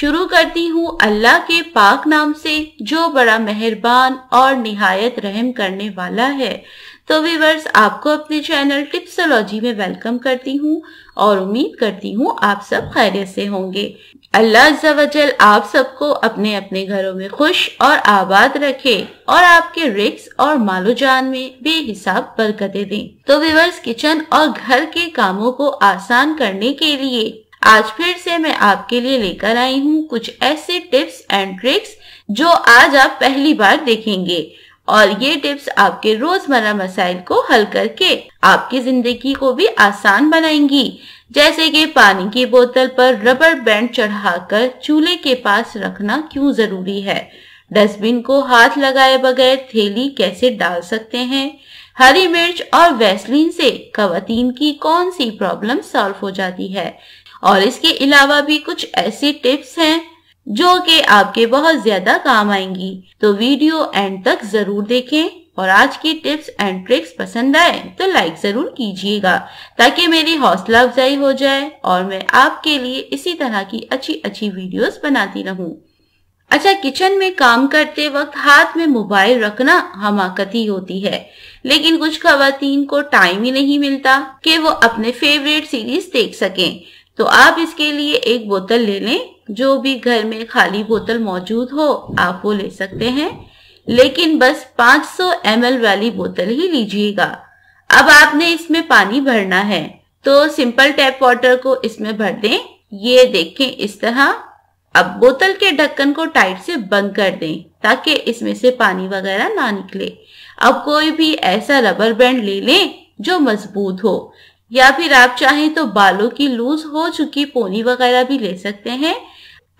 शुरू करती हूँ अल्लाह के पाक नाम से जो बड़ा मेहरबान और निहायत रहम करने वाला है तो वीवर्स आपको अपने चैनल टिप्सोलॉजी में वेलकम करती हूँ और उम्मीद करती हूँ आप सब खैरियत से होंगे अल्लाह वजल आप सबको अपने अपने घरों में खुश और आबाद रखे और आपके रिक्स और मालो जान में बेहिसाब बरकतें दें तो वीवर्स किचन और घर के कामों को आसान करने के लिए आज फिर से मैं आपके लिए लेकर आई हूँ कुछ ऐसे टिप्स एंड ट्रिक्स जो आज आप पहली बार देखेंगे और ये टिप्स आपके रोजमर्रा मसाइल को हल करके आपकी जिंदगी को भी आसान बनाएंगी जैसे कि पानी की बोतल पर रबर बैंड चढ़ाकर चूल्हे के पास रखना क्यों जरूरी है डस्टबिन को हाथ लगाए बगैर थैली कैसे डाल सकते हैं हरी मिर्च और वैसलीन से कवतीन की कौन सी प्रॉब्लम सॉल्व हो जाती है और इसके अलावा भी कुछ ऐसी टिप्स हैं जो कि आपके बहुत ज्यादा काम आएंगी तो वीडियो एंड तक जरूर देखें और आज की टिप्स एंड ट्रिक्स पसंद आए तो लाइक जरूर कीजिएगा ताकि मेरी हौसला अफजाई हो जाए और मैं आपके लिए इसी तरह की अच्छी अच्छी वीडियोस बनाती रहूं। अच्छा किचन में काम करते वक्त हाथ में मोबाइल रखना हमाकती होती है लेकिन कुछ खातन को टाइम ही नहीं मिलता कि वो अपने फेवरेट सीरीज देख सकें तो आप इसके लिए एक बोतल ले लें जो भी घर में खाली बोतल मौजूद हो आप वो ले सकते हैं लेकिन बस 500 सौ वाली बोतल ही लीजिएगा अब आपने इसमें पानी भरना है तो सिंपल टैप वाटर को इसमें भर दें ये देखें इस तरह अब बोतल के ढक्कन को टाइट से बंद कर दें ताकि इसमें से पानी वगैरह ना निकले अब कोई भी ऐसा रबर बैंड ले लें जो मजबूत हो या फिर आप चाहें तो बालों की लूज हो चुकी पोनी वगैरह भी ले सकते हैं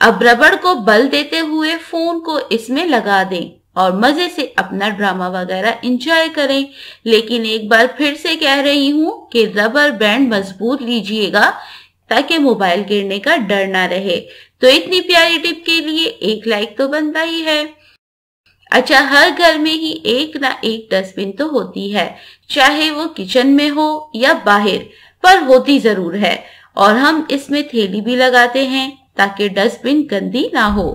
अब रबड़ को बल देते हुए फोन को इसमें लगा दें और मजे से अपना ड्रामा वगैरह इंजॉय करें लेकिन एक बार फिर से कह रही हूँ कि रबर बैंड मजबूत लीजिएगा ताकि मोबाइल गिरने का डर ना रहे तो इतनी प्यारी टिप के लिए एक लाइक तो बनता ही है अच्छा हर घर में ही एक ना एक डस्टबिन तो होती है चाहे वो किचन में हो या बाहर पर होती जरूर है और हम इसमें थैली भी लगाते हैं ताकि डस्टबिन गंदी ना हो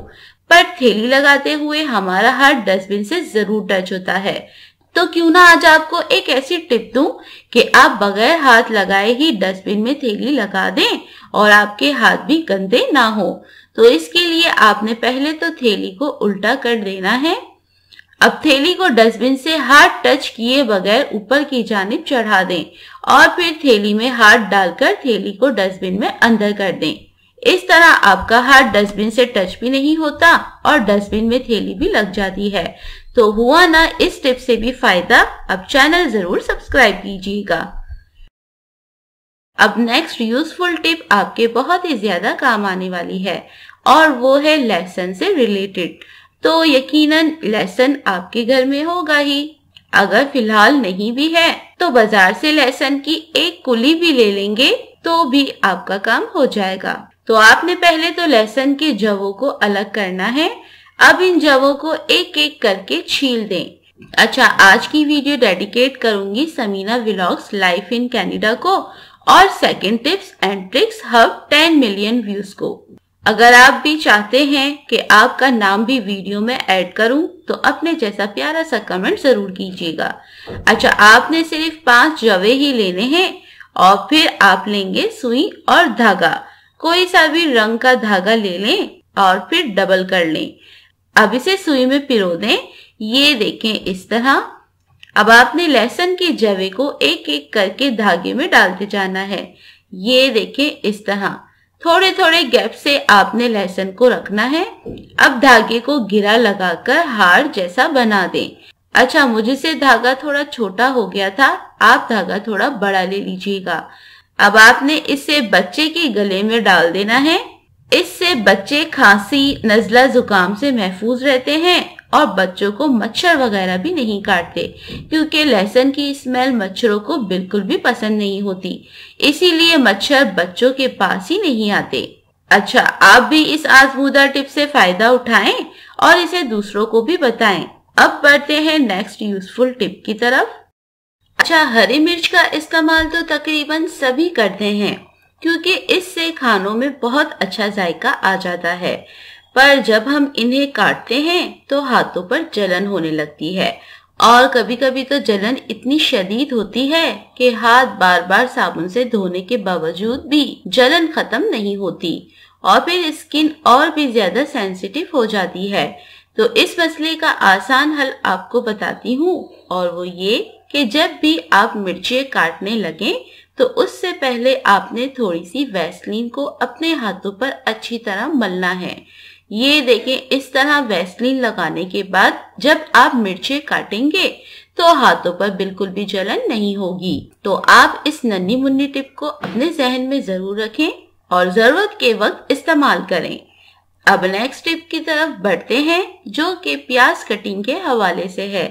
पर थैली लगाते हुए हमारा हाथ डस्टबिन से जरूर टच होता है तो क्यों ना आज आपको एक ऐसी टिप दूं कि आप बगैर हाथ लगाए ही डस्टबिन में थैली लगा दें और आपके हाथ भी गंदे ना हो तो इसके लिए आपने पहले तो थैली को उल्टा कर देना है अब थैली को डस्टबिन से हाथ टच किए बगैर ऊपर की जानब चढ़ा दें और फिर थैली में हाथ डालकर थैली को डस्टबिन में अंदर कर दें इस तरह आपका हाथ डस्टबिन से टच भी नहीं होता और डस्टबिन में थैली भी लग जाती है तो हुआ ना इस टिप से भी फायदा अब चैनल जरूर सब्सक्राइब कीजिएगा अब नेक्स्ट यूजफुल टिप आपके बहुत ही ज्यादा काम आने वाली है और वो है लेसन से रिलेटेड तो यकीनन लहसन आपके घर में होगा ही अगर फिलहाल नहीं भी है तो बाजार से लहसन की एक कुली भी ले लेंगे तो भी आपका काम हो जाएगा तो आपने पहले तो लहसन के जवों को अलग करना है अब इन जवों को एक एक करके छील दें अच्छा आज की वीडियो डेडिकेट करूंगी Sameena vlogs life in Canada को और second tips and tricks hub 10 million views को अगर आप भी चाहते हैं कि आपका नाम भी वीडियो में ऐड करूं तो अपने जैसा प्यारा सा कमेंट जरूर कीजिएगा अच्छा आपने सिर्फ पांच जवे ही लेने हैं और फिर आप लेंगे सुई और धागा कोई सा भी रंग का धागा ले लें और फिर डबल कर लें अब इसे सुई में पिरो दें ये देखें इस तरह अब आपने लहसन के जवे को एक एक करके धागे में डालते जाना है ये देखें इस तरह थोड़े थोड़े गैप से आपने लहसन को रखना है अब धागे को गिरा लगाकर हार जैसा बना दें अच्छा मुझसे धागा थोड़ा छोटा हो गया था आप धागा थोड़ा बड़ा ले लीजिएगा अब आपने इसे बच्चे के गले में डाल देना है इससे बच्चे खांसी नजला जुकाम से महफूज रहते हैं और बच्चों को मच्छर वगैरह भी नहीं काटते क्योंकि लहसुन की स्मेल मच्छरों को बिल्कुल भी पसंद नहीं होती इसीलिए मच्छर बच्चों के पास ही नहीं आते अच्छा आप भी इस आजमूदा टिप से फायदा उठाएं और इसे दूसरों को भी बताएं। अब बढ़ते हैं नेक्स्ट यूजफुल टिप की तरफ अच्छा हरी मिर्च का इस्तेमाल तो तकरीबन सभी करते हैं क्योंकि इससे खानों में बहुत अच्छा जायका आ जाता है पर जब हम इन्हें काटते हैं तो हाथों पर जलन होने लगती है और कभी कभी तो जलन इतनी शदीद होती है कि हाथ बार बार साबुन से धोने के बावजूद भी जलन खत्म नहीं होती और फिर स्किन और भी ज्यादा सेंसिटिव हो जाती है तो इस मसले का आसान हल आपको बताती हूँ और वो ये कि जब भी आप मिर्ची काटने लगें तो उससे पहले आपने थोड़ी सी वैसलीन को अपने हाथों पर अच्छी तरह मलना है ये देखें इस तरह वैसलीन लगाने के बाद जब आप मिर्चे काटेंगे तो हाथों पर बिल्कुल भी जलन नहीं होगी तो आप इस नन्ही मुन्नी टिप को अपने जहन में जरूर रखें और जरूरत के वक्त इस्तेमाल करें अब नेक्स्ट टिप की तरफ बढ़ते हैं जो कि प्याज कटिंग के हवाले से है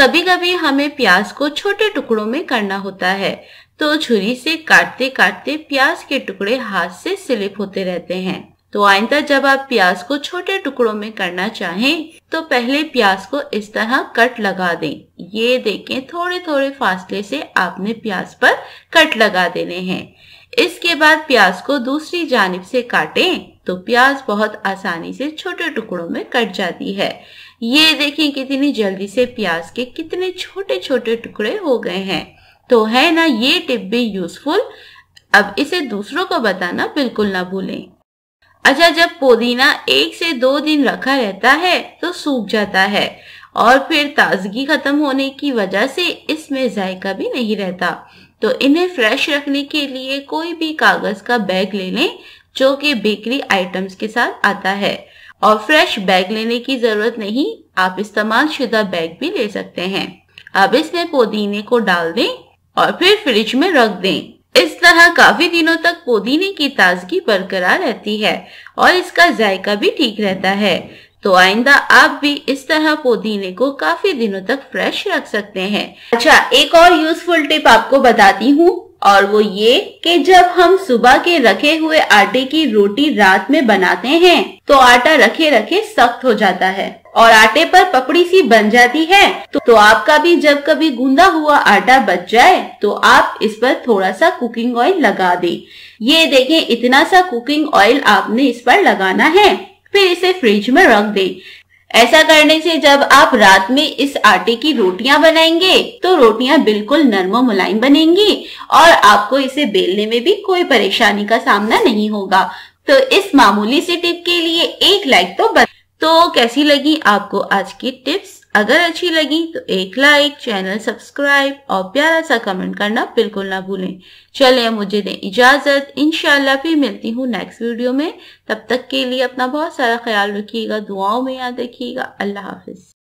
कभी कभी हमें प्याज को छोटे टुकड़ों में करना होता है तो छुरी से काटते काटते प्याज के टुकड़े हाथ से स्लिप होते रहते हैं तो आइंदा जब आप प्याज को छोटे टुकड़ों में करना चाहें तो पहले प्याज को इस तरह कट लगा दें ये देखें थोड़े थोड़े फासले से आपने प्याज पर कट लगा देने हैं इसके बाद प्याज को दूसरी जानब से काटें तो प्याज बहुत आसानी से छोटे टुकड़ों में कट जाती है ये देखें कितनी जल्दी से प्याज के कितने छोटे छोटे टुकड़े हो गए हैं तो है ना ये टिप भी यूजफुल अब इसे दूसरों को बताना बिल्कुल ना भूलें अच्छा जब पुदीना एक से दो दिन रखा रहता है तो सूख जाता है और फिर ताजगी खत्म होने की वजह से इसमें जायका भी नहीं रहता तो इन्हें फ्रेश रखने के लिए कोई भी कागज का बैग ले लें जो कि बेकरी आइटम्स के साथ आता है और फ्रेश बैग लेने की जरूरत नहीं आप इस्तेमाल शुदा बैग भी ले सकते हैं अब इसमें पुदीने को डाल दें और फिर फ्रिज में रख दें इस तरह काफी दिनों तक पुदीने की ताजगी बरकरार रहती है और इसका जायका भी ठीक रहता है तो आइंदा आप भी इस तरह पुदीने को काफी दिनों तक फ्रेश रख सकते हैं अच्छा एक और यूजफुल टिप आपको बताती हूँ और वो ये कि जब हम सुबह के रखे हुए आटे की रोटी रात में बनाते हैं तो आटा रखे रखे सख्त हो जाता है और आटे पर पपड़ी सी बन जाती है तो, तो आपका भी जब कभी गूंदा हुआ आटा बच जाए तो आप इस पर थोड़ा सा कुकिंग ऑयल लगा दें। ये देखें इतना सा कुकिंग ऑयल आपने इस पर लगाना है फिर इसे फ्रिज में रख दें। ऐसा करने से जब आप रात में इस आटे की रोटियां बनाएंगे तो रोटियां बिल्कुल नरमो मुलायम बनेंगी और आपको इसे बेलने में भी कोई परेशानी का सामना नहीं होगा तो इस मामूली सी टिप के लिए एक लाइक तो बता तो कैसी लगी आपको आज की टिप्स अगर अच्छी लगी तो एक लाइक चैनल सब्सक्राइब और प्यारा सा कमेंट करना बिल्कुल ना भूलें चले मुझे दें इजाजत इनशाला फिर मिलती हूँ नेक्स्ट वीडियो में तब तक के लिए अपना बहुत सारा ख्याल रखिएगा दुआओं में याद रखिएगा अल्लाह हाफिज